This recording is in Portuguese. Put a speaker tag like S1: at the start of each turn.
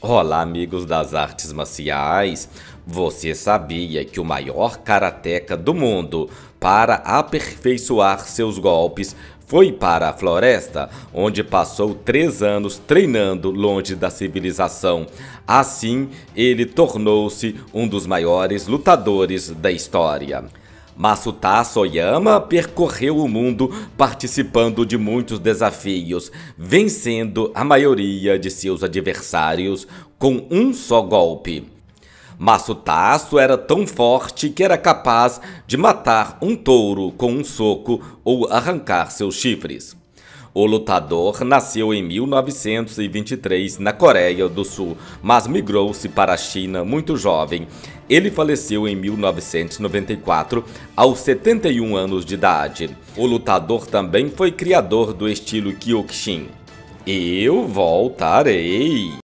S1: Olá, amigos das artes marciais! Você sabia que o maior karateca do mundo, para aperfeiçoar seus golpes, foi para a floresta, onde passou três anos treinando longe da civilização. Assim, ele tornou-se um dos maiores lutadores da história. Masuta Soyama percorreu o mundo participando de muitos desafios, vencendo a maioria de seus adversários com um só golpe. Masutaço era tão forte que era capaz de matar um touro com um soco ou arrancar seus chifres. O lutador nasceu em 1923 na Coreia do Sul, mas migrou-se para a China muito jovem. Ele faleceu em 1994, aos 71 anos de idade. O lutador também foi criador do estilo Kyokushin. Eu voltarei!